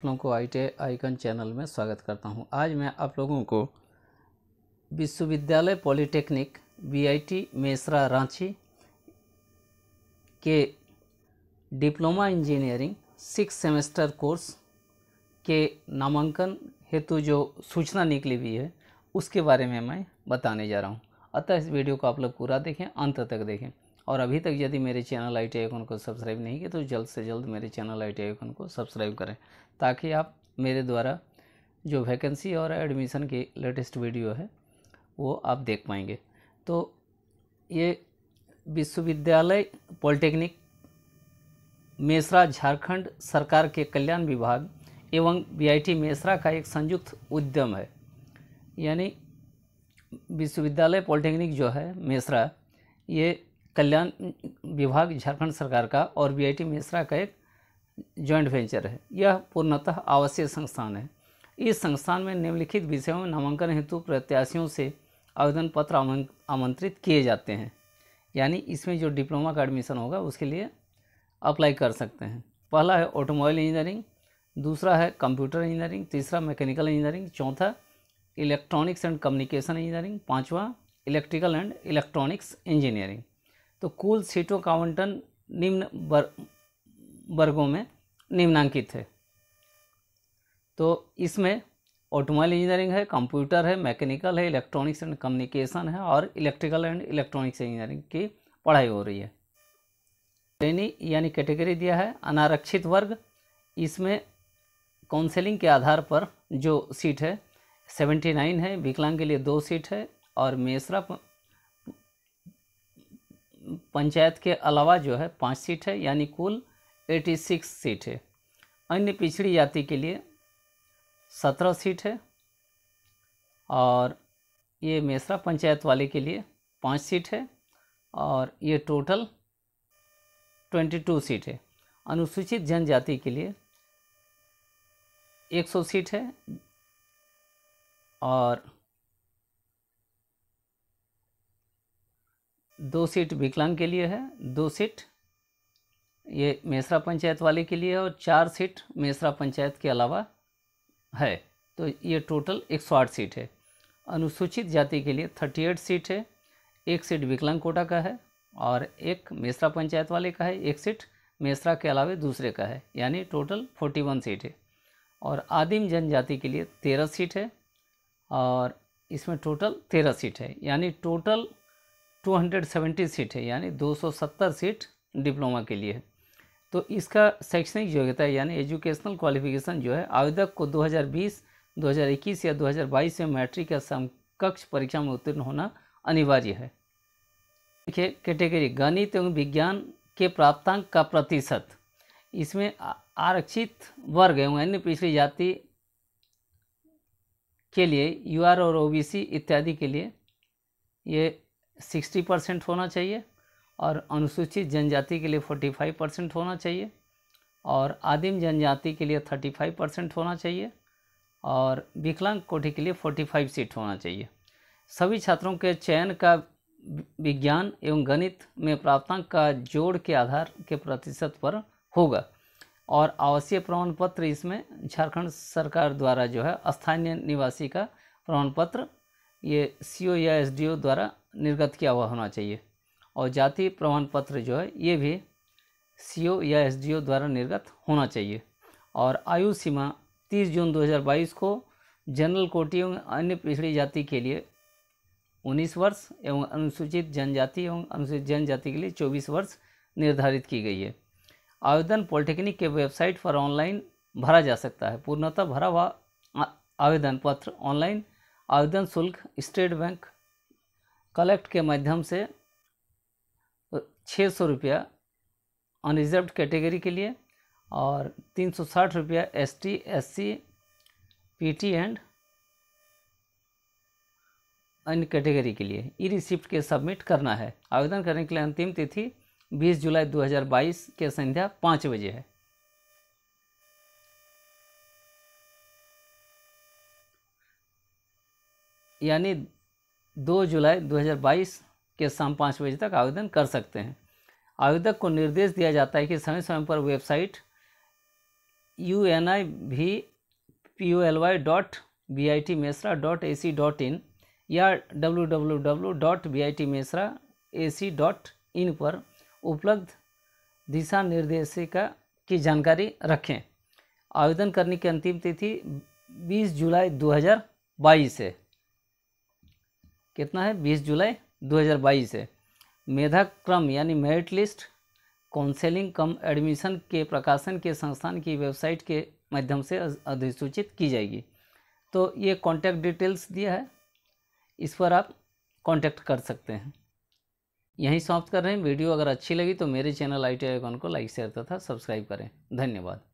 आप लोगों को आई आइकन चैनल में स्वागत करता हूं आज मैं आप लोगों को विश्वविद्यालय पॉलिटेक्निक बीआईटी मेसरा रांची के diploma engineering six semester course के नामांकन हेतु जो सूचना निकली हुई है उसके बारे में मैं बताने जा रहा हूँ अतः इस वीडियो को आप लोग पूरा देखें अंत तक देखें और अभी तक यदि मेरे चैनल आई टी को सब्सक्राइब नहीं किया तो जल्द से जल्द मेरे चैनल आई टी को सब्सक्राइब करें ताकि आप मेरे द्वारा जो वैकेंसी और एडमिशन की लेटेस्ट वीडियो है वो आप देख पाएंगे तो ये विश्वविद्यालय पॉलिटेक्निक मेसरा झारखंड सरकार के कल्याण विभाग एवं बीआईटी मेसरा का एक संयुक्त उद्यम है यानी विश्वविद्यालय पॉलिटेक्निक जो है मेसरा ये कल्याण विभाग झारखंड सरकार का और बीआईटी मिश्रा का एक जॉइंट वेंचर है यह पूर्णतः आवासीय संस्थान है इस संस्थान में निम्नलिखित विषयों में नामांकन हेतु प्रत्याशियों से आवेदन पत्र आमंत्रित किए जाते हैं यानी इसमें जो डिप्लोमा का एडमिशन होगा उसके लिए अप्लाई कर सकते हैं पहला है ऑटोमोबाइल इंजीनियरिंग दूसरा है कंप्यूटर इंजीनियरिंग तीसरा मैकेनिकल इंजीनियरिंग चौथा इलेक्ट्रॉनिक्स एंड कम्युनिकेशन इंजीनियरिंग पाँचवा इलेक्ट्रिकल एंड इलेक्ट्रॉनिक्स इंजीनियरिंग तो कुल सीटों का आवंटन निम्न वर्गों बर, में निम्नांकित है तो इसमें ऑटोमोबाइल इंजीनियरिंग है कंप्यूटर है मैकेनिकल है इलेक्ट्रॉनिक्स एंड कम्युनिकेशन है और इलेक्ट्रिकल एंड इलेक्ट्रॉनिक्स इंजीनियरिंग की पढ़ाई हो रही है श्रेणी यानी कैटेगरी दिया है अनारक्षित वर्ग इसमें काउंसलिंग के आधार पर जो सीट है सेवेंटी नाइन है विकलांग के लिए दो सीट है और मेसरा पंचायत के अलावा जो है पाँच सीट है यानी कुल एटी सिक्स सीट है अन्य पिछड़ी जाति के लिए सत्रह सीट है और ये मेसरा पंचायत वाले के लिए पाँच सीट है और ये टोटल ट्वेंटी टू सीट है अनुसूचित जनजाति के लिए एक सौ सीट है और दो सीट विकलांग के लिए है दो सीट ये मेसरा पंचायत वाले के लिए है और चार सीट मेसरा पंचायत के अलावा है तो ये टोटल एक सौ आठ सीट है अनुसूचित जाति के लिए थर्टी एट सीट है एक सीट विकलांग कोटा का है और एक मेसरा पंचायत वाले का है एक सीट मेसरा के अलावा दूसरे का है यानी टोटल फोर्टी वन सीट है और आदिम जनजाति के लिए तेरह सीट है और इसमें टोटल तेरह सीट है यानी टोटल 270 सीट है यानी 270 सीट डिप्लोमा के लिए है तो इसका शैक्षणिक योग्यता यानी एजुकेशनल क्वालिफिकेशन जो है आवेदक को 2020 2021 या 2022 में मैट्रिक या समकक्ष परीक्षा में उत्तीर्ण होना अनिवार्य है देखिए कैटेगरी गणित एवं विज्ञान के प्राप्तांक का प्रतिशत इसमें आरक्षित वर्ग एवं अन्य पिछड़ी जाति के लिए यू और ओ इत्यादि के लिए ये सिक्सटी परसेंट होना चाहिए और अनुसूचित जनजाति के लिए फोर्टी फाइव परसेंट होना चाहिए और आदिम जनजाति के लिए थर्टी फाइव परसेंट होना चाहिए और विकलांग कोठी के लिए फोर्टी फाइव सीट होना चाहिए सभी छात्रों के चयन का विज्ञान एवं गणित में प्राप्तांक का जोड़ के आधार के प्रतिशत पर होगा और आवासीय प्रमाण पत्र इसमें झारखंड सरकार द्वारा जो है स्थानीय निवासी का प्रमाण पत्र ये सी या एस द्वारा निर्गत किया हुआ होना चाहिए और जाति प्रमाण पत्र जो है ये भी सी या एस द्वारा निर्गत होना चाहिए और आयु सीमा 30 जून 2022 को जनरल कोटि एवं अन्य पिछड़ी जाति के लिए 19 वर्ष एवं अनुसूचित जनजाति एवं अनुसूचित जनजाति के लिए 24 वर्ष निर्धारित की गई है आवेदन पॉलिटेक्निक के वेबसाइट पर ऑनलाइन भरा जा सकता है पूर्णतः भरा हुआ आवेदन पत्र ऑनलाइन आवेदन शुल्क स्टेट बैंक कलेक्ट के माध्यम से छः सौ रुपया अनरिजर्व कैटेगरी के लिए और तीन सौ साठ रुपया S T S C P T and अन्य कैटेगरी के लिए ई रिसिप्ट के सबमिट करना है आवेदन करने के लिए अंतिम तिथि 20 जुलाई 2022 के संध्या पाँच बजे है यानी 2 जुलाई 2022 के शाम पाँच बजे तक आवेदन कर सकते हैं आवेदक को निर्देश दिया जाता है कि समय समय पर वेबसाइट यू एन आई भी P O L Y dot B I T Mesra dot A C dot in या W W W dot B I T Mesra A C dot in पर उपलब्ध दिशा निर्देशिका की जानकारी रखें आवेदन करने की अंतिम तिथि 20 जुलाई 2022 है कितना है बीस जुलाई 2022 है मेधा क्रम यानी merit list counselling cum admission के प्रकाशन के संस्थान की वेबसाइट के माध्यम से अधिसूचित की जाएगी तो ये कॉन्टैक्ट डिटेल्स दिया है इस पर आप कॉन्टैक्ट कर सकते हैं यहीं समाप्त कर रहे हैं वीडियो अगर अच्छी लगी तो मेरे चैनल आई टी आइकॉन को लाइक शेयर तथा सब्सक्राइब करें धन्यवाद